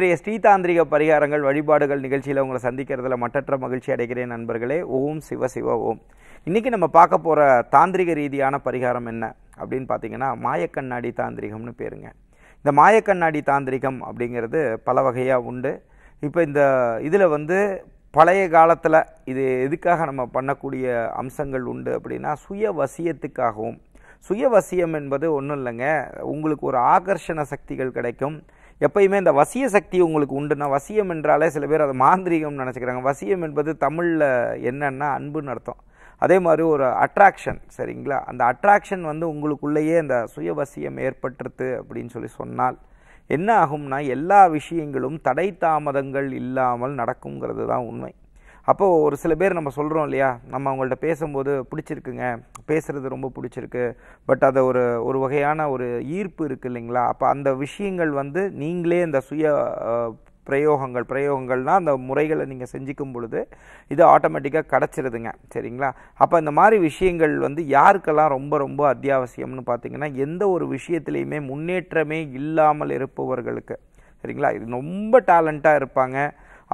இன்றைய ஸ்ரீதாந்திரிக பரிகாரங்கள் வழிபாடுகள் நிகழ்ச்சியில் உங்களை சந்திக்கிறதுல மட்டற்ற மகிழ்ச்சி அடைகிறேன் நண்பர்களே ஓம் சிவ சிவ ஓம் இன்றைக்கி நம்ம பார்க்க போகிற தாந்திரிக ரீதியான பரிகாரம் என்ன அப்படின்னு பார்த்தீங்கன்னா மாயக்கண்ணாடி தாந்திரிகம்னு பேருங்க இந்த மாயக்கண்ணாடி தாந்திரிகம் அப்படிங்கிறது பல வகையாக உண்டு இப்போ இந்த இதில் வந்து பழைய காலத்தில் இது எதுக்காக நம்ம பண்ணக்கூடிய அம்சங்கள் உண்டு அப்படின்னா சுய வசியத்துக்காகவும் சுயவசியம் என்பது ஒன்றும் இல்லைங்க உங்களுக்கு ஒரு ஆகர்ஷண சக்திகள் கிடைக்கும் எப்பயுமே இந்த வசிய சக்தி உங்களுக்கு உண்டுனா வசியம் என்றாலே சில பேர் அதை மாந்திரிகம்னு நினச்சிக்கிறாங்க வசியம் என்பது தமிழில் என்னென்னா அன்புன்னு அர்த்தம் அதே மாதிரி ஒரு அட்ராக்ஷன் சரிங்களா அந்த அட்ராக்ஷன் வந்து உங்களுக்குள்ளேயே அந்த சுயவசியம் ஏற்பட்டுருது அப்படின்னு சொல்லி சொன்னால் என்ன ஆகும்னா எல்லா விஷயங்களும் தடை தாமதங்கள் இல்லாமல் நடக்குங்கிறது தான் உண்மை அப்போது ஒரு சில பேர் நம்ம சொல்கிறோம் இல்லையா நம்ம அவங்கள்ட்ட பேசும்போது பிடிச்சிருக்குங்க பேசுகிறது ரொம்ப பிடிச்சிருக்கு பட் அதை ஒரு ஒரு வகையான ஒரு ஈர்ப்பு இருக்குது இல்லைங்களா அப்போ அந்த விஷயங்கள் வந்து நீங்களே இந்த சுய பிரயோகங்கள் பிரயோகங்கள்னால் அந்த முறைகளை நீங்கள் செஞ்சுக்கும் பொழுது இது ஆட்டோமேட்டிக்காக கிடச்சிருதுங்க சரிங்களா அப்போ இந்த மாதிரி விஷயங்கள் வந்து யாருக்கெல்லாம் ரொம்ப ரொம்ப அத்தியாவசியம்னு பார்த்தீங்கன்னா எந்த ஒரு விஷயத்துலையுமே முன்னேற்றமே இல்லாமல் இருப்பவர்களுக்கு சரிங்களா இது ரொம்ப டேலண்ட்டாக இருப்பாங்க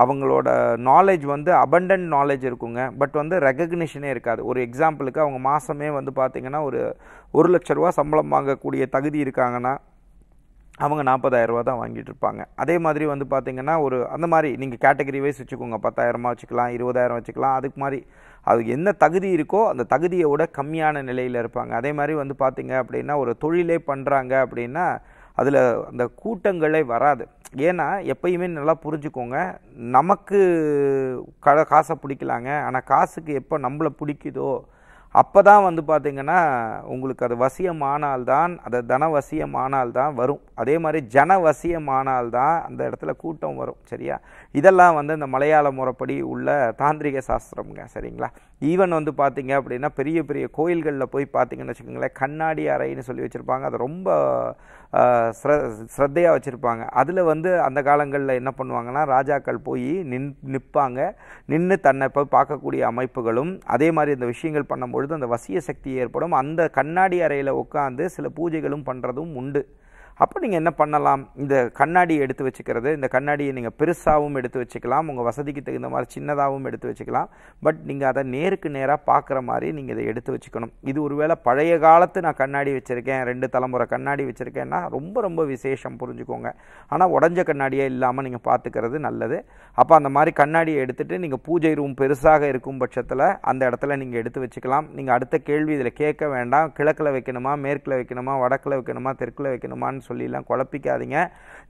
அவங்களோட நாலேஜ் வந்து அபண்டன்ட் நாலேஜ் இருக்குங்க பட் வந்து ரெகக்னிஷனே இருக்காது ஒரு எக்ஸாம்பிளுக்கு அவங்க மாதமே வந்து பார்த்திங்கன்னா ஒரு ஒரு லட்ச ரூபா சம்பளம் வாங்கக்கூடிய தகுதி இருக்காங்கன்னா அவங்க நாற்பதாயிரரூபா தான் வாங்கிட்டு இருப்பாங்க அதே மாதிரி வந்து பார்த்திங்கன்னா ஒரு அந்த மாதிரி நீங்கள் கேட்டகரி வைஸ் வச்சுக்கோங்க பத்தாயிரமா வச்சுக்கலாம் இருபதாயிரம் வச்சுக்கலாம் அதுக்கு மாதிரி அது என்ன தகுதி இருக்கோ அந்த தகுதியை விட கம்மியான நிலையில் இருப்பாங்க அதே மாதிரி வந்து பார்த்திங்க அப்படின்னா ஒரு தொழிலே பண்ணுறாங்க அப்படின்னா அதில் அந்த கூட்டங்களே வராது ஏன்னா எப்பயுமே நல்லா புரிஞ்சுக்கோங்க நமக்கு க காசை பிடிக்கலாங்க ஆனால் காசுக்கு எப்போ நம்மளை பிடிக்குதோ அப்போ தான் வந்து பார்த்திங்கன்னா உங்களுக்கு அது வசியமானால்தான் அது தன வசியமானால்தான் வரும் அதே மாதிரி ஜன வசியமானால்தான் அந்த இடத்துல கூட்டம் வரும் சரியா இதெல்லாம் வந்து இந்த மலையாள முறைப்படி உள்ள தாந்திரிக சாஸ்திரம்ங்க சரிங்களா ஈவன் வந்து பார்த்திங்க அப்படின்னா பெரிய பெரிய கோயில்களில் போய் பார்த்திங்கன்னு வச்சுக்கோங்களேன் கண்ணாடி அறைன்னு சொல்லி வச்சுருப்பாங்க அது ரொம்ப ஸ்ரத்தையாக வச்சுருப்பாங்க அதில் வந்து அந்த காலங்களில் என்ன பண்ணுவாங்கன்னா ராஜாக்கள் போய் நின் நிற்பாங்க நின்று தன்னை போய் பார்க்கக்கூடிய அமைப்புகளும் அதே மாதிரி இந்த விஷயங்கள் பண்ணும்பொழுது அந்த வசிய சக்தி ஏற்படும் அந்த கண்ணாடி அறையில் உட்காந்து சில பூஜைகளும் பண்ணுறதும் உண்டு அப்போ நீங்கள் என்ன பண்ணலாம் இந்த கண்ணாடியை எடுத்து வச்சுக்கிறது இந்த கண்ணாடியை நீங்கள் பெருசாகவும் எடுத்து வச்சுக்கலாம் உங்கள் வசதிக்கு தகுந்த மாதிரி சின்னதாகவும் எடுத்து வச்சுக்கலாம் பட் நீங்கள் அதை நேருக்கு நேராக பார்க்குற மாதிரி நீங்கள் இதை எடுத்து வச்சுக்கணும் இது ஒருவேளை பழைய காலத்து நான் கண்ணாடி வச்சுருக்கேன் ரெண்டு தலைமுறை கண்ணாடி வச்சுருக்கேன்னா ரொம்ப ரொம்ப விசேஷம் புரிஞ்சுக்கோங்க ஆனால் உடஞ்ச கண்ணாடியே இல்லாமல் நீங்கள் பார்த்துக்கிறது நல்லது அப்போ அந்த மாதிரி கண்ணாடியை எடுத்துகிட்டு நீங்கள் பூஜை ரூம் பெருசாக இருக்கும் பட்சத்தில் அந்த இடத்துல நீங்கள் எடுத்து வச்சுக்கலாம் நீங்கள் அடுத்த கேள்வி இதில் கேட்க வேண்டாம் கிழக்கில் வைக்கணுமா மேற்கில் வைக்கணுமா வடக்கில் வைக்கணுமா தெற்கில் வைக்கணுமான்னு சொல்லிலாம் குழப்பிக்காதீங்க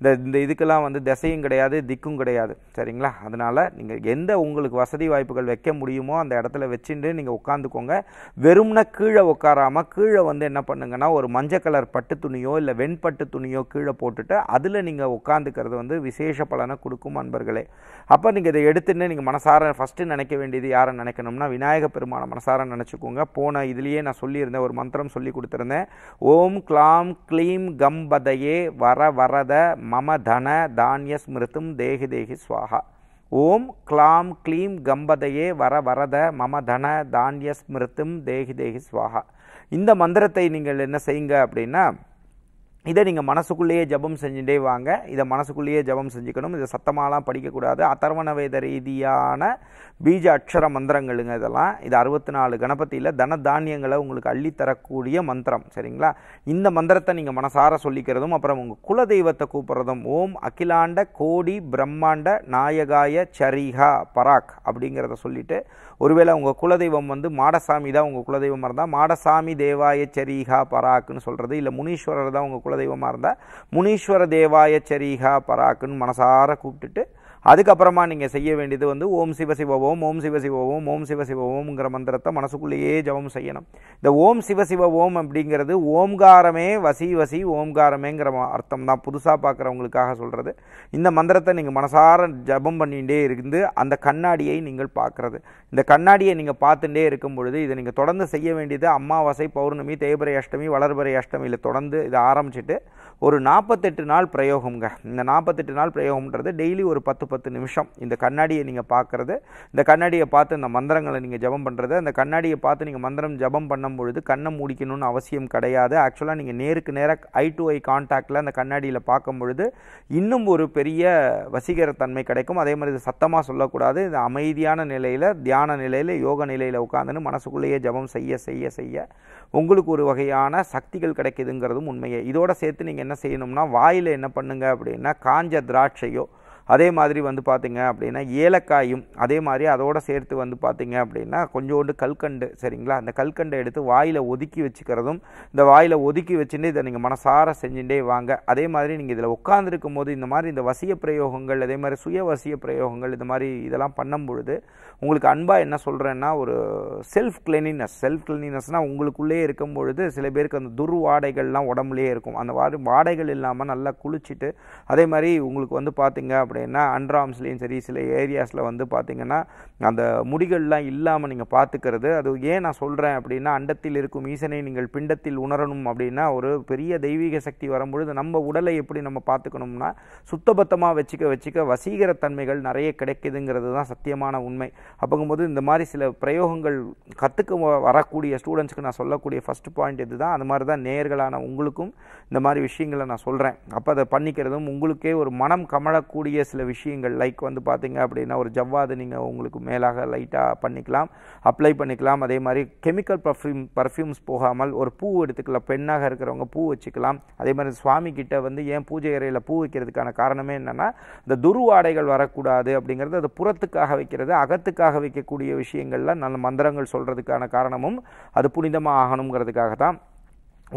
இந்த இந்த இதுக்கெல்லாம் வந்து திசையும் கிடையாது திக்கும் கிடையாது சரிங்களா அதனால் நீங்கள் எந்த உங்களுக்கு வசதி வாய்ப்புகள் வைக்க முடியுமோ அந்த இடத்துல வச்சுட்டு நீங்கள் உட்காந்துக்கோங்க வெறும்னா கீழே உட்காராமல் கீழே வந்து என்ன பண்ணுங்கன்னா ஒரு மஞ்சள் கலர் பட்டு துணியோ இல்லை வெண்பட்டு துணியோ கீழே போட்டுட்டு அதில் நீங்கள் உட்காந்துக்கிறது வந்து விசேஷ பலனை கொடுக்கும் அன்பர்களே அப்போ நீங்கள் இதை எடுத்துன்னு நீங்கள் மனசார ஃபஸ்ட்டு நினைக்க வேண்டியது யாரை நினைக்கணும்னா விநாயக பெருமான மனசார நினச்சிக்கோங்க போன இதுலேயே நான் சொல்லியிருந்தேன் ஒரு மந்திரம் சொல்லி கொடுத்துருந்தேன் ஓம் கிளாம் க்ளீம் கம் வரதயே வர வரத மம தன தானிய ஸ்மிருதும் தேகி தேகி ஸ்வாகா ஓம் க்ளாம் க்ளீம் கம்பதையே வர வரத மம தன தானிய ஸ்மிருத்தும் தேகி தேகி ஸ்வாகா இந்த மந்திரத்தை நீங்கள் என்ன செய்யுங்க அப்படின்னா இதை நீங்கள் மனசுக்குள்ளேயே ஜபம் செஞ்சுட்டே வாங்க இதை மனசுக்குள்ளேயே ஜபம் செஞ்சுக்கணும் இதை சத்தமாலாம் படிக்கக்கூடாது அத்தர்வண வேத ரீதியான பீஜ அக்ஷர மந்திரங்களுங்க இதெல்லாம் இது அறுபத்தி நாலு கணபதியில் தன தானியங்களை உங்களுக்கு அள்ளித்தரக்கூடிய மந்திரம் சரிங்களா இந்த மந்திரத்தை நீங்கள் மனசார சொல்லிக்கிறதும் அப்புறம் உங்கள் குலதெய்வத்தை கூப்பிட்றதும் ஓம் அகிலாண்ட கோடி பிரம்மாண்ட நாயகாய சரிகா பராக் அப்படிங்கிறத சொல்லிவிட்டு ஒருவேளை உங்கள் குலதெய்வம் வந்து மாடசாமி தான் உங்கள் குலதெய்வமாக இருந்தால் மாடசாமி தேவாய சரிகா பராக்னு சொல்கிறது இல்லை முனீஸ்வரர் தான் உங்கள் குல குலதெய்வமாக இருந்தால் முனீஸ்வர தேவாய சரிகா பராக்குன்னு மனசார கூப்பிட்டுட்டு அதுக்கப்புறமா நீங்கள் செய்ய வேண்டியது வந்து ஓம் சிவசிவோம் ஓம் சிவசிவோம் ஓம் சிவசிவோம்ங்கிற மந்திரத்தை மனசுக்குள்ளேயே ஜபம் செய்யணும் இந்த ஓம் சிவசிவ ஓம் அப்படிங்கிறது ஓம்காரமே வசி வசி ஓம்காரமேங்கிற அர்த்தம் தான் புதுசாக பார்க்குறவங்களுக்காக சொல்கிறது இந்த மந்திரத்தை நீங்கள் மனசார ஜபம் பண்ணிகிட்டே இருந்து அந்த கண்ணாடியை நீங்கள் பார்க்குறது இந்த கண்ணாடியை நீங்கள் பார்த்துட்டே இருக்கும் பொழுது இதை நீங்கள் தொடர்ந்து செய்ய வேண்டியது அமாவாசை பௌர்ணமி தேய்பிரை அஷ்டமி வளர்பிறை அஷ்டமியில் தொடர்ந்து இதை ஆரம்பிச்சுட்டு ஒரு நாற்பத்தெட்டு நாள் பிரயோகம்ங்க இந்த நாற்பத்தெட்டு நாள் பிரயோகம்ன்றது டெய்லி ஒரு பத்து பத்து நிமிஷம் இந்த கண்ணாடியை நீங்கள் பார்க்குறது இந்த கண்ணாடியை பார்த்து இந்த மந்திரங்களை நீங்கள் ஜபம் பண்ணுறது அந்த கண்ணாடியை பார்த்து நீங்கள் மந்திரம் ஜபம் பண்ணும் பொழுது கண்ணை மூடிக்கணும்னு அவசியம் கிடையாது ஆக்சுவலாக நீங்கள் நேருக்கு நேராக ஐ டு ஐ கான்டாக்டில் அந்த கண்ணாடியில் பார்க்கும் பொழுது இன்னும் ஒரு பெரிய வசீகரத்தன்மை கிடைக்கும் அதே மாதிரி இது சத்தமாக சொல்லக்கூடாது இது அமைதியான நிலையில் தியான நிலையில் யோக நிலையில் உட்காந்துன்னு மனசுக்குள்ளேயே ஜபம் செய்ய செய்ய செய்ய உங்களுக்கு ஒரு வகையான சக்திகள் கிடைக்குதுங்கிறதும் உண்மையே இதோட சேர்த்து நீங்கள் என்ன செய்யணும்னா வாயில் என்ன பண்ணுங்கள் அப்படின்னா காஞ்ச திராட்சையோ அதே மாதிரி வந்து பார்த்திங்க அப்படின்னா ஏலக்காயும் அதே மாதிரி அதோடு சேர்த்து வந்து பார்த்திங்க அப்படின்னா கொஞ்சோண்டு கல்கண்டு சரிங்களா அந்த கல்கண்டை எடுத்து வாயில் ஒதுக்கி வச்சுக்கிறதும் இந்த வாயில் ஒதுக்கி வச்சுட்டு இதை நீங்கள் மனசார செஞ்சுட்டே வாங்க அதே மாதிரி நீங்கள் இதில் உட்காந்துருக்கும் போது இந்த மாதிரி இந்த வசிய பிரயோகங்கள் அதே மாதிரி சுய வசிய பிரயோகங்கள் இது மாதிரி இதெல்லாம் பண்ணும் பொழுது உங்களுக்கு அன்பாக என்ன சொல்கிறேன்னா ஒரு செல்ஃப் கிளீனினஸ் செல்ஃப் கிளெனினஸ்னால் உங்களுக்குள்ளே இருக்கும் பொழுது சில பேருக்கு அந்த துர்வாடைகள்லாம் உடம்புலேயே இருக்கும் அந்த வாடைகள் இல்லாமல் நல்லா குளிச்சுட்டு அதே மாதிரி உங்களுக்கு வந்து பார்த்திங்க அப்படி அப்படின்னா அண்ட்ராம்ஸ்லேயும் சரி சில ஏரியாஸில் வந்து பார்த்திங்கன்னா அந்த முடிகள்லாம் இல்லாமல் நீங்கள் பார்த்துக்கிறது அது ஏன் நான் சொல்கிறேன் அப்படின்னா அண்டத்தில் இருக்கும் ஈசனை நீங்கள் பிண்டத்தில் உணரணும் அப்படின்னா ஒரு பெரிய தெய்வீக சக்தி வரும்பொழுது நம்ம உடலை எப்படி நம்ம பார்த்துக்கணும்னா சுத்தபத்தமாக வச்சுக்க வச்சுக்க வசீகரத்தன்மைகள் நிறைய கிடைக்குதுங்கிறது தான் சத்தியமான உண்மை அப்படிங்கும்போது இந்த மாதிரி சில பிரயோகங்கள் கற்றுக்க வரக்கூடிய ஸ்டூடெண்ட்ஸ்க்கு நான் சொல்லக்கூடிய ஃபஸ்ட் பாயிண்ட் இது தான் அது மாதிரி தான் நேர்களான உங்களுக்கும் இந்த மாதிரி விஷயங்களை நான் சொல்கிறேன் அப்போ அதை பண்ணிக்கிறதும் உங்களுக்கே ஒரு மனம் கமழக்கூடிய சில விஷயங்கள் லைக் வந்து பார்த்திங்க அப்படின்னா ஒரு ஜவ்வாது நீங்கள் உங்களுக்கு மேலாக லைட்டாக பண்ணிக்கலாம் அப்ளை பண்ணிக்கலாம் அதே மாதிரி கெமிக்கல் பர்ஃப்யூம் பர்ஃப்யூம்ஸ் போகாமல் ஒரு பூ எடுத்துக்கலாம் பெண்ணாக இருக்கிறவங்க பூ வச்சுக்கலாம் அதே மாதிரி சுவாமி கிட்ட வந்து ஏன் பூஜை அறையில் பூ வைக்கிறதுக்கான காரணமே என்னென்னா இந்த துருவாடைகள் வரக்கூடாது அப்படிங்கிறது அது புறத்துக்காக வைக்கிறது அகத்துக்காக வைக்கக்கூடிய விஷயங்கள்லாம் நல்ல மந்திரங்கள் சொல்கிறதுக்கான காரணமும் அது புனிதமாக ஆகணுங்கிறதுக்காக தான்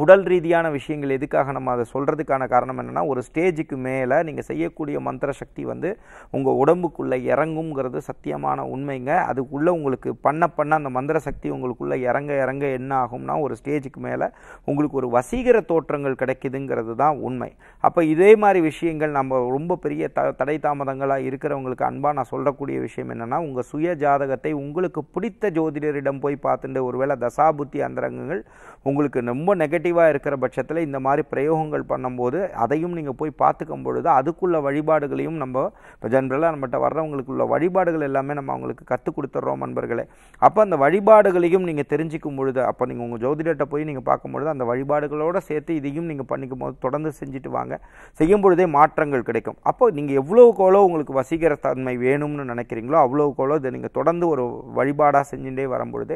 உடல் ரீதியான விஷயங்கள் எதுக்காக நம்ம அதை சொல்கிறதுக்கான காரணம் என்னென்னா ஒரு ஸ்டேஜுக்கு மேலே நீங்கள் செய்யக்கூடிய மந்திர சக்தி வந்து உங்கள் உடம்புக்குள்ளே இறங்குங்கிறது சத்தியமான உண்மைங்க அதுக்குள்ளே உங்களுக்கு பண்ண பண்ண அந்த மந்திர சக்தி உங்களுக்குள்ளே இறங்க இறங்க என்ன ஆகும்னா ஒரு ஸ்டேஜுக்கு மேலே உங்களுக்கு ஒரு வசீகர தோற்றங்கள் கிடைக்குதுங்கிறது தான் உண்மை அப்போ இதே மாதிரி விஷயங்கள் நம்ம ரொம்ப பெரிய த தடை தாமதங்களாக இருக்கிறவங்களுக்கு அன்பாக நான் சொல்லக்கூடிய விஷயம் என்னென்னா உங்கள் சுய ஜாதகத்தை உங்களுக்கு பிடித்த ஜோதிடரிடம் போய் பார்த்துட்டு ஒருவேளை தசாபுத்தி அந்தரங்கங்கள் உங்களுக்கு ரொம்ப நெகட்டிவ் நெகட்டிவாக இருக்கிற பட்சத்தில் இந்த மாதிரி பிரயோகங்கள் பண்ணும்போது அதையும் நீங்கள் போய் பார்த்துக்கும் பொழுது அதுக்குள்ள வழிபாடுகளையும் நம்ம இப்போ ஜென்ரலாக நம்மகிட்ட வர்றவங்களுக்குள்ள வழிபாடுகள் எல்லாமே நம்ம அவங்களுக்கு கற்றுக் கொடுத்துட்றோம் நண்பர்களே அப்போ அந்த வழிபாடுகளையும் நீங்கள் தெரிஞ்சிக்கும் பொழுது அப்போ நீங்கள் உங்கள் ஜோதிடத்தை போய் நீங்கள் பார்க்கும் பொழுது அந்த வழிபாடுகளோடு சேர்த்து இதையும் நீங்கள் பண்ணிக்கும் போது தொடர்ந்து செஞ்சுட்டு வாங்க செய்யும் பொழுதே மாற்றங்கள் கிடைக்கும் அப்போ நீங்கள் கோலோ உங்களுக்கு வசீகர தன்மை வேணும்னு நினைக்கிறீங்களோ அவ்வளோக்கோளோ இதை நீங்கள் தொடர்ந்து ஒரு வழிபாடாக செஞ்சுட்டே வரும்பொழுது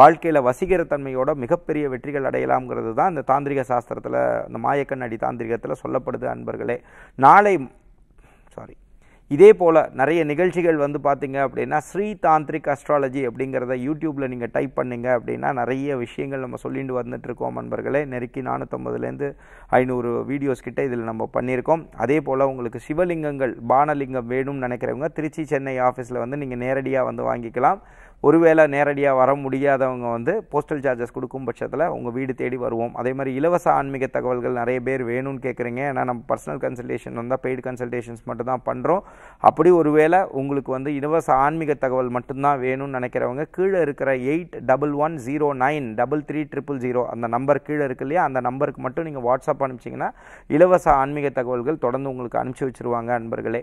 வாழ்க்கையில் தன்மையோட மிகப்பெரிய வெற்றிகள் அடையலாம்ங்கிறது தான் இந்த தாந்திரிக சாஸ்திரத்தில் இந்த மாயக்கண்ணாடி தாந்திரிகத்தில் சொல்லப்படுது அன்பர்களே நாளை சாரி இதே போல் நிறைய நிகழ்ச்சிகள் வந்து பார்த்திங்க அப்படின்னா ஸ்ரீ தாந்திரிக் அஸ்ட்ராலஜி அப்படிங்கிறத யூடியூப்பில் நீங்கள் டைப் பண்ணிங்க அப்படின்னா நிறைய விஷயங்கள் நம்ம சொல்லிட்டு வந்துட்டுருக்கோம் நண்பர்களே நெருக்கி நானூற்றம்பதுலேருந்து ஐநூறு வீடியோஸ் கிட்டே இதில் நம்ம பண்ணியிருக்கோம் அதே போல் உங்களுக்கு சிவலிங்கங்கள் பானலிங்கம் வேணும்னு நினைக்கிறவங்க திருச்சி சென்னை ஆஃபீஸில் வந்து நீங்கள் நேரடியாக வந்து வாங்கிக்கலாம் ஒருவேளை நேரடியாக வர முடியாதவங்க வந்து போஸ்டல் சார்ஜஸ் கொடுக்கும் பட்சத்தில் உங்கள் வீடு தேடி வருவோம் அதே மாதிரி இலவச ஆன்மீக தகவல்கள் நிறைய பேர் வேணும்னு கேட்குறீங்க ஏன்னா நம்ம பர்சனல் கன்சல்டேஷன் வந்தால் பெய்டு கன்சல்டேஷன்ஸ் மட்டும்தான் பண்ணுறோம் அப்படி ஒருவேளை உங்களுக்கு வந்து இலவச ஆன்மீக தகவல் மட்டும்தான் வேணும்னு நினைக்கிறவங்க கீழே இருக்கிற eight double one zero nine double three triple zero அந்த நம்பர் கீழே இருக்கு இல்லையா அந்த நம்பருக்கு மட்டும் நீங்கள் வாட்ஸ்அப் அனுப்பிச்சிங்கன்னா இலவச ஆன்மீக தகவல்கள் தொடர்ந்து உங்களுக்கு அனுப்பிச்சி வச்சுருவாங்க நண்பர்களே